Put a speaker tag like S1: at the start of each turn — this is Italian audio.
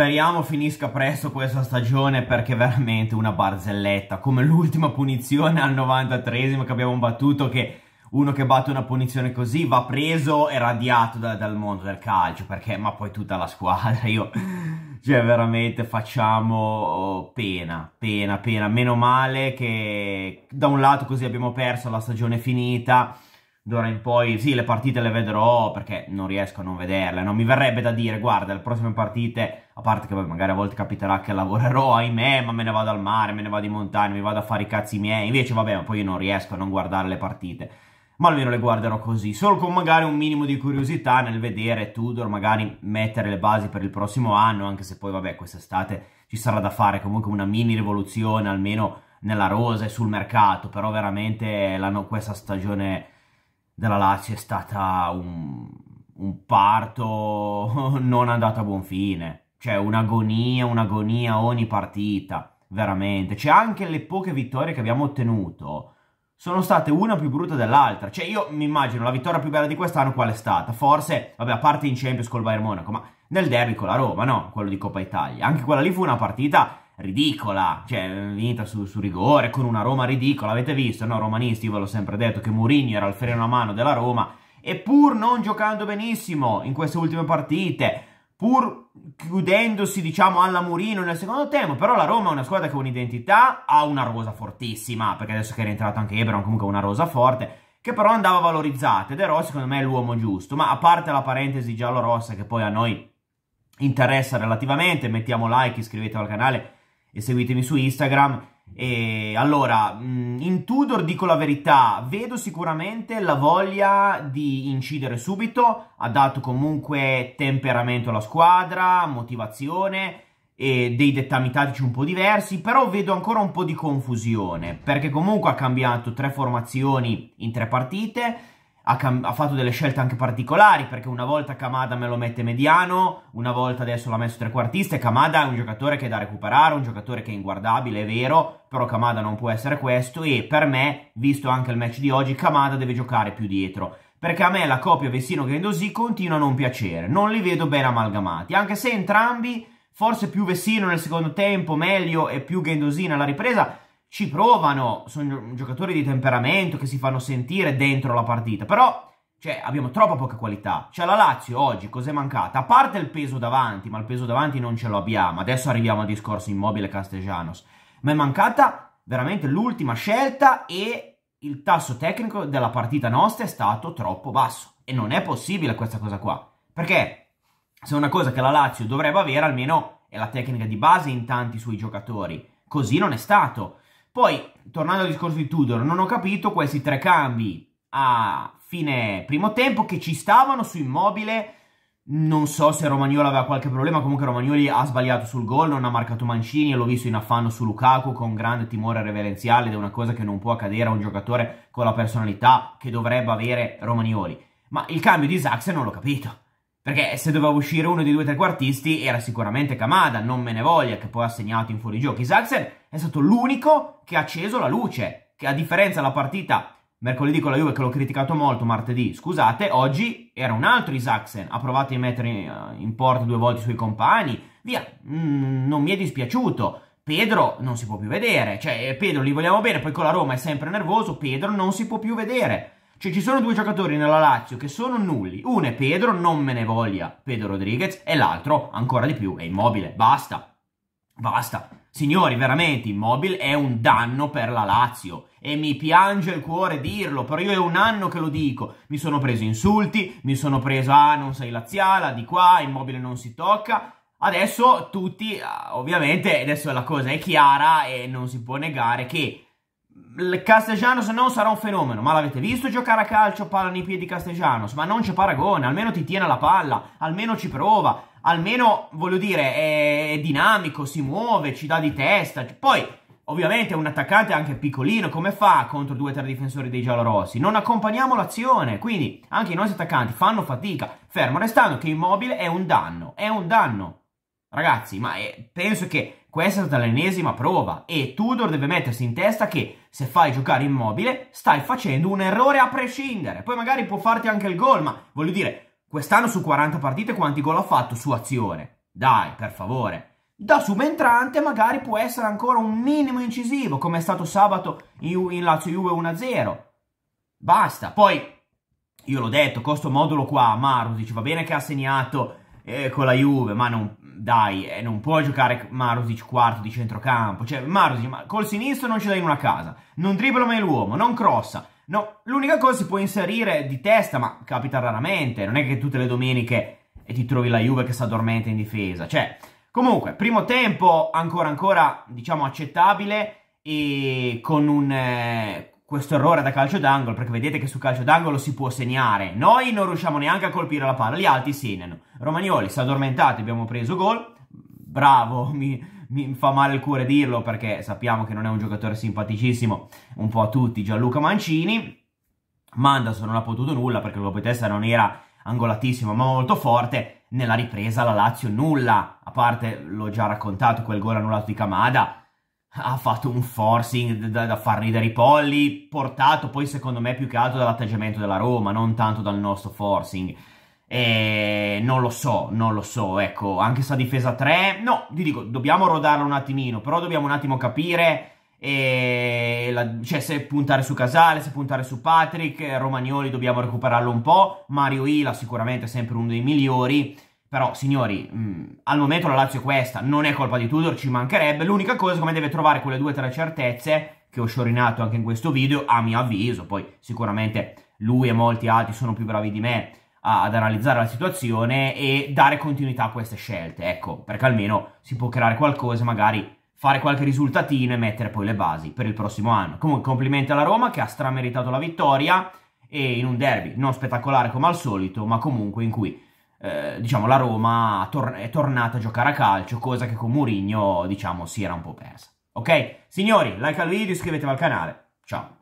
S1: Speriamo finisca presto questa stagione perché è veramente una barzelletta, come l'ultima punizione al 93esimo che abbiamo battuto che uno che batte una punizione così va preso e radiato da, dal mondo del calcio, perché ma poi tutta la squadra, io cioè veramente facciamo oh, pena, pena, pena, meno male che da un lato così abbiamo perso la stagione finita d'ora in poi sì, le partite le vedrò perché non riesco a non vederle, Non Mi verrebbe da dire, guarda, le prossime partite, a parte che magari a volte capiterà che lavorerò, ahimè, ma me ne vado al mare, me ne vado in montagna, mi vado a fare i cazzi miei, invece vabbè, ma poi io non riesco a non guardare le partite. Ma almeno le guarderò così, solo con magari un minimo di curiosità nel vedere Tudor magari mettere le basi per il prossimo anno, anche se poi vabbè quest'estate ci sarà da fare comunque una mini rivoluzione almeno nella rosa e sul mercato, però veramente questa stagione della Lazio è stata un, un parto non andato a buon fine. Cioè un'agonia, un'agonia ogni partita, veramente. Cioè anche le poche vittorie che abbiamo ottenuto sono state una più brutta dell'altra. Cioè io mi immagino la vittoria più bella di quest'anno qual è stata? Forse, vabbè, a parte in Champions col Bayern Monaco, ma nel derby con la Roma, no? Quello di Coppa Italia. Anche quella lì fu una partita ridicola, cioè vinta su, su, rigore con una Roma ridicola, avete visto, no? Romanisti, io ve l'ho sempre detto che Mourinho era il freno a mano della Roma e pur non giocando benissimo in queste ultime partite, pur chiudendosi diciamo alla Murino nel secondo tempo, però la Roma è una squadra che ha un'identità, ha una rosa fortissima, perché adesso che è rientrato anche Ebron comunque una rosa forte, che però andava valorizzata ed Ero secondo me è l'uomo giusto, ma a parte la parentesi giallo-rossa che poi a noi interessa relativamente, mettiamo like, iscrivetevi al canale e seguitemi su Instagram. E allora, mm, in Tudor dico la verità, vedo sicuramente la voglia di incidere subito, ha dato comunque temperamento alla squadra, motivazione e dei dettami tattici un po' diversi, però vedo ancora un po' di confusione, perché comunque ha cambiato tre formazioni in tre partite, ha, cam- ha, fatto delle scelte anche particolari perché una volta Kamada me lo mette mediano, una volta adesso l'ha messo trequartista e Kamada è un giocatore che è da recuperare, un giocatore che è inguardabile, è vero, però Kamada non può essere questo e per me, visto anche il match di oggi, Kamada deve giocare più dietro. Perché a me la coppia Vessino Gendosi continua a non piacere, non li vedo ben amalgamati, anche se entrambi, forse più Vessino nel secondo tempo, meglio e più Gendosina nella ripresa, ci provano, sono giocatori di temperamento che si fanno sentire dentro la partita, però cioè, abbiamo troppa poca qualità. Cioè la Lazio oggi cos'è mancata? A parte il peso davanti, ma il peso davanti non ce lo abbiamo, adesso arriviamo al discorso immobile Castellanos, ma è mancata veramente l'ultima scelta e il tasso tecnico della partita nostra è stato troppo basso e non è possibile questa cosa qua, perché se una cosa che la Lazio dovrebbe avere almeno è la tecnica di base in tanti suoi giocatori, così non è stato. Poi, tornando al discorso di Tudor, non ho capito questi tre cambi a fine primo tempo che ci stavano su Immobile. Non so se Romagnoli aveva qualche problema, comunque Romagnoli ha sbagliato sul gol, non ha marcato Mancini l'ho visto in affanno su Lukaku con grande timore reverenziale ed è una cosa che non può accadere a un giocatore con la personalità che dovrebbe avere Romagnoli. Ma il cambio di Zax non l'ho capito. Perché se doveva uscire uno dei due trequartisti era sicuramente Kamada, non me ne voglia, che poi ha segnato in fuorigioco. Isaacsen è stato l'unico che ha acceso la luce, che a differenza della partita mercoledì con la Juve, che l'ho criticato molto, martedì, scusate, oggi era un altro Isaacsen, ha provato a mettere eh, in porta due volte i suoi compagni, via, mm, non mi è dispiaciuto. Pedro non si può più vedere, cioè eh, Pedro li vogliamo bene, poi con la Roma è sempre nervoso, Pedro non si può più vedere. Cioè ci sono due giocatori nella Lazio che sono nulli. Uno è Pedro, non me ne voglia Pedro Rodriguez, e l'altro, ancora di più, è Immobile. Basta. Basta. Signori, veramente Immobile è un danno per la Lazio e mi piange il cuore dirlo, però io è un anno che lo dico. Mi sono preso insulti, mi sono preso ah non sei laziala, di qua Immobile non si tocca. Adesso tutti, ah, ovviamente, adesso la cosa è chiara e non si può negare che il Castellanos non sarà un fenomeno, ma l'avete visto giocare a calcio palla nei piedi Castellanos? Ma non c'è paragone, almeno ti tiene la palla, almeno ci prova, almeno, voglio dire, è dinamico, si muove, ci dà di testa. Poi, ovviamente, un attaccante anche piccolino, come fa contro due o tre difensori dei giallorossi? Non accompagniamo l'azione, quindi anche i nostri attaccanti fanno fatica, fermo restando che Immobile è un danno, è un danno. Ragazzi, ma è, eh, penso che questa è stata l'ennesima prova e Tudor deve mettersi in testa che se fai giocare immobile stai facendo un errore a prescindere. Poi magari può farti anche il gol, ma voglio dire, quest'anno su 40 partite quanti gol ha fatto su azione? Dai, per favore. Da subentrante magari può essere ancora un minimo incisivo, come è stato sabato in, Lazio Juve 1-0. Basta. Poi, io l'ho detto, questo modulo qua, Marusic, va bene che ha segnato eh, con la Juve, ma non, dai, eh, non può giocare Marusic quarto di centrocampo, cioè Marusic ma col sinistro non ce l'hai in una casa, non dribbla mai l'uomo, non crossa, no, l'unica cosa si può inserire di testa, ma capita raramente, non è che tutte le domeniche e ti trovi la Juve che sta dormente in difesa, cioè, comunque, primo tempo ancora ancora, diciamo, accettabile e con un... Eh, questo errore da calcio d'angolo, perché vedete che su calcio d'angolo si può segnare. Noi non riusciamo neanche a colpire la palla, gli altri segnano. Romagnoli si è addormentato, abbiamo preso gol. Bravo, mi, mi, fa male il cuore dirlo perché sappiamo che non è un giocatore simpaticissimo un po' a tutti, Gianluca Mancini. Mandas non ha potuto nulla perché il l'Opetessa non era angolatissimo ma molto forte. Nella ripresa la Lazio nulla, a parte l'ho già raccontato quel gol annullato di Camada, ha fatto un forcing da, da, far ridere i polli, portato poi secondo me più che altro dall'atteggiamento della Roma, non tanto dal nostro forcing. E non lo so, non lo so, ecco, anche sta difesa 3, no, ti dico, dobbiamo rodarla un attimino, però dobbiamo un attimo capire e la, cioè se puntare su Casale, se puntare su Patrick, Romagnoli dobbiamo recuperarlo un po', Mario Ila sicuramente sempre uno dei migliori, però, signori, mh, mm, al momento la Lazio è questa, non è colpa di Tudor, ci mancherebbe. L'unica cosa come deve trovare quelle due o tre certezze che ho sciorinato anche in questo video, a mio avviso, poi sicuramente lui e molti altri sono più bravi di me a, ad analizzare la situazione e dare continuità a queste scelte, ecco, perché almeno si può creare qualcosa, magari fare qualche risultatino e mettere poi le basi per il prossimo anno. Comunque complimenti alla Roma che ha strameritato la vittoria e in un derby non spettacolare come al solito, ma comunque in cui eh, diciamo, la Roma tor- è tornata a giocare a calcio, cosa che con Mourinho, diciamo, si era un po' persa. Ok? Signori, like al video, iscrivetevi al canale. Ciao!